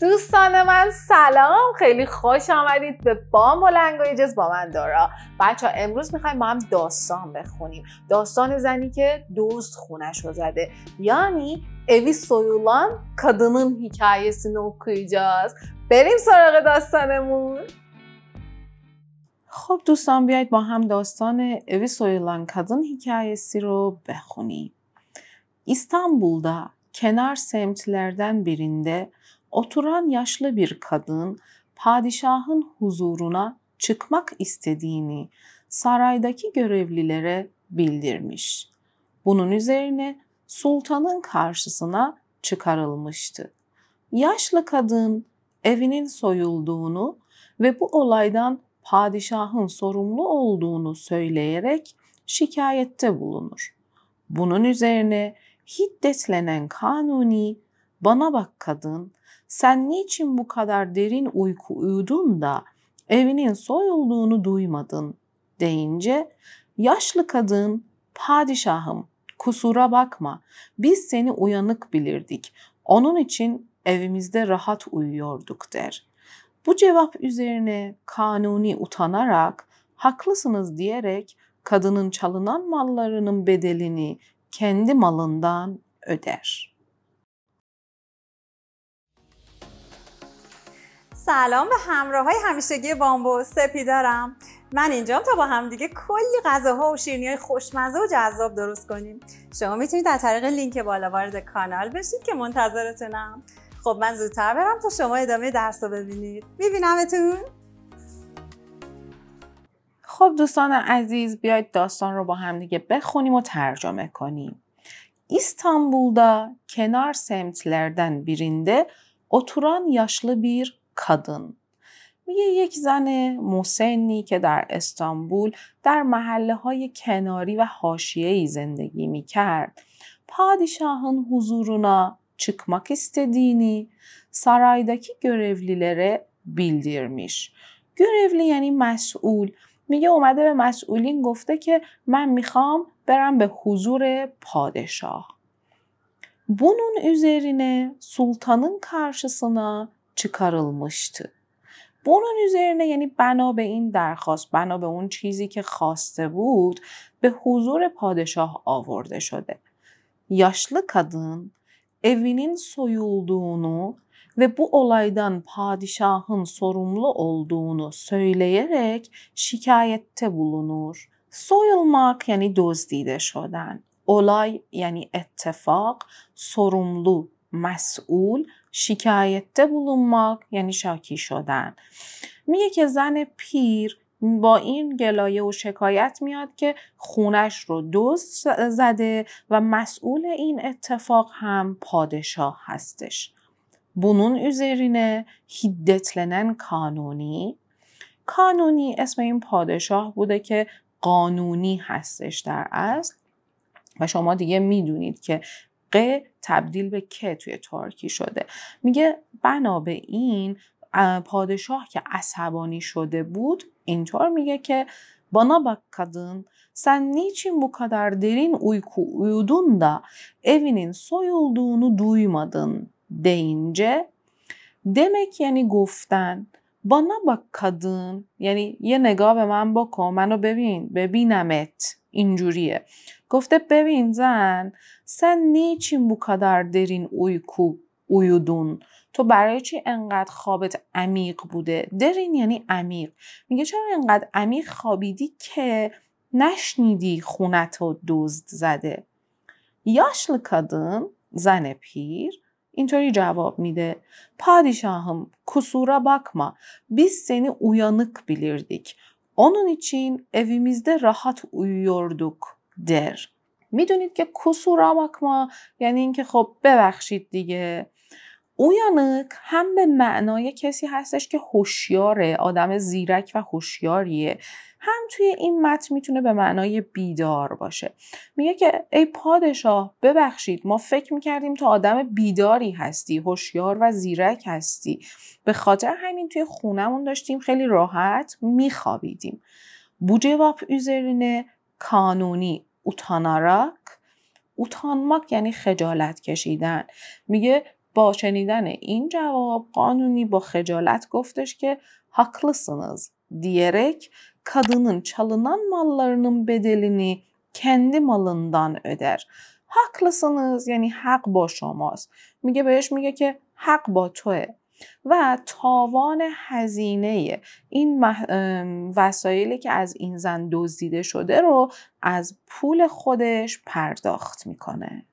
دوستان من سلام خیلی خوش آمدید به بامبو لنگویجز با من دارا بچه ها امروز میخوایم با هم داستان بخونیم داستان زنی که دوست خونش رو زده یعنی سویولان کدنون kadının hikayesini okuyacağız. بریم سراغ داستانمون. خب دوستان بیایید با هم داستان اوی سویولان کادن هیکایسی رو بخونیم. دا کنار سمتلردن birinde oturan yaşlı bir kadın padişahın huzuruna çıkmak istediğini saraydaki görevlilere bildirmiş. Bunun üzerine sultanın karşısına çıkarılmıştı. Yaşlı kadın evinin soyulduğunu ve bu olaydan padişahın sorumlu olduğunu söyleyerek şikayette bulunur. Bunun üzerine hiddetlenen Kanuni bana bak kadın, sen niçin bu kadar derin uyku uyudun da evinin soyulduğunu duymadın deyince yaşlı kadın padişahım kusura bakma biz seni uyanık bilirdik onun için evimizde rahat uyuyorduk der. Bu cevap üzerine kanuni utanarak haklısınız diyerek kadının çalınan mallarının bedelini kendi malından öder.'' سلام به همراه های همیشگی بامبو سپی دارم من اینجام تا با همدیگه کلی غذاها و شیرنی های خوشمزه و جذاب درست کنیم شما میتونید در طریق لینک بالا وارد کانال بشید که منتظرتونم خب من زودتر برم تا شما ادامه درس رو ببینید میبینمتون خب دوستان عزیز بیاید داستان رو با همدیگه بخونیم و ترجمه کنیم İstanbul'da کنار سمتلردن birinde oturan yaşlı بیر کادن میگه یک زن موسنی که در استانبول در محله های کناری و ای زندگی میکرد padişahın حضورونا çıkmak istediğini saraydaki görevlilere bildirmiş. گرولی یعنی مسئول میگه اومده به مسئولین گفته که من میخوام برم به حضور پادشاه. بونون üzerine سلطانن karşısına çıkarılmıştı. Bunun üzerine yani بنا به این درخواست بنا به اون چیزی که خواسته بود به حضور پادشاه آورده شده. Yaşlı kadın evinin soyulduğunu ve bu olaydan padişahın sorumlu olduğunu söyleyerek şikayette bulunur. Soyulmak yani dozdide şodan. Olay yani ittifak, sorumlu, mesul, شکایته bulunmak یعنی شاکی شدن میگه که زن پیر با این گلایه و شکایت میاد که خونش رو دوست زده و مسئول این اتفاق هم پادشاه هستش. بونون اوزرینه هیدتلنن کانونی، کانونی اسم این پادشاه بوده که قانونی هستش در اصل و شما دیگه میدونید که ق تبدیل به که توی ترکی شده میگه بنا به این پادشاه که عصبانی شده بود اینطور میگه که بنا kadın Sen نیچین bu kadar derin uyku uyudun da evinin soyulduğunu duymadın deyince دمک یعنی گفتن بنا بکدن یعنی یه نگاه به من بکن منو ببین ببینمت اینجوریه گفته ببین زن سن نیچین بو کدر درین اویکو uyudun تو برای چی انقدر خوابت عمیق بوده درین یعنی عمیق میگه چرا انقدر عمیق خوابیدی که نشنیدی خونت و دزد زده یاشل کادن زن پیر اینطوری جواب میده. پادشاهم کسورا bakma biz seni uyanık بیلیردیک Onun için اویمیزده راحت uyuyorduk. در میدونید که ماکما یعنی اینکه خب ببخشید دیگه اویانک هم به معنای کسی هستش که هوشیاره آدم زیرک و هوشیاریه هم توی این متن میتونه به معنای بیدار باشه میگه که ای پادشاه ببخشید ما فکر میکردیم تو آدم بیداری هستی هوشیار و زیرک هستی به خاطر همین توی خونمون داشتیم خیلی راحت میخوابیدیم بوجه واپ یوزرینه کانونی اوتاناراک اوتانماک یعنی خجالت کشیدن میگه با شنیدن این جواب قانونی با خجالت گفتش که haklısınız دیرک kadının çalınan mallarının بدلینی کندی مالندان ادر Haklısınız یعنی حق با شماست میگه بهش میگه که حق با توه و تاوان هزینه این وسایلی که از این زن دزدیده شده رو از پول خودش پرداخت میکنه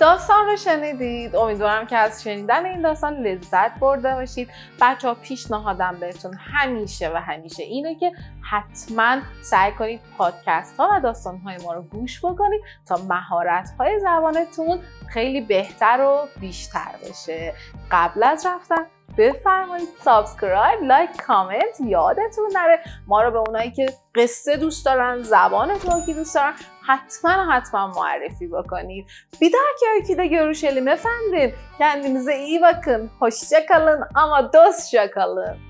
داستان رو شنیدید امیدوارم که از شنیدن این داستان لذت برده باشید بچه ها پیشنهادم بهتون همیشه و همیشه اینه که حتما سعی کنید پادکست ها و داستان های ما رو گوش بکنید تا مهارت های زبانتون خیلی بهتر و بیشتر بشه قبل از رفتن بفرمایید سابسکرایب لایک کامنت یادتون نره ما رو به اونایی که قصه دوست دارن زبان ترکی دوست دارن حتما حتما معرفی بکنید که که öyküde görüşelim افندیم. Kendinize iyi bakın. خوش شکلن اما دوست شکلن